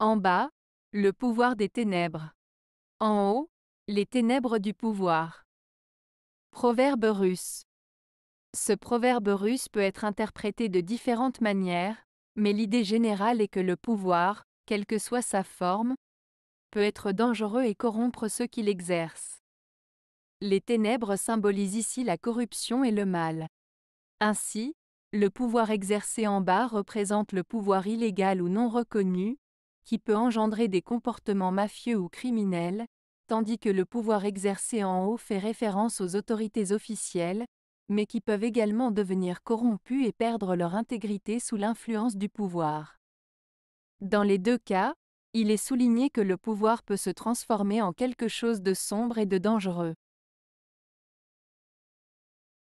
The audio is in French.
En bas, le pouvoir des ténèbres. En haut, les ténèbres du pouvoir. Proverbe russe. Ce proverbe russe peut être interprété de différentes manières, mais l'idée générale est que le pouvoir, quelle que soit sa forme, peut être dangereux et corrompre ceux qui l'exercent. Les ténèbres symbolisent ici la corruption et le mal. Ainsi, le pouvoir exercé en bas représente le pouvoir illégal ou non reconnu, qui peut engendrer des comportements mafieux ou criminels, tandis que le pouvoir exercé en haut fait référence aux autorités officielles, mais qui peuvent également devenir corrompus et perdre leur intégrité sous l'influence du pouvoir. Dans les deux cas, il est souligné que le pouvoir peut se transformer en quelque chose de sombre et de dangereux.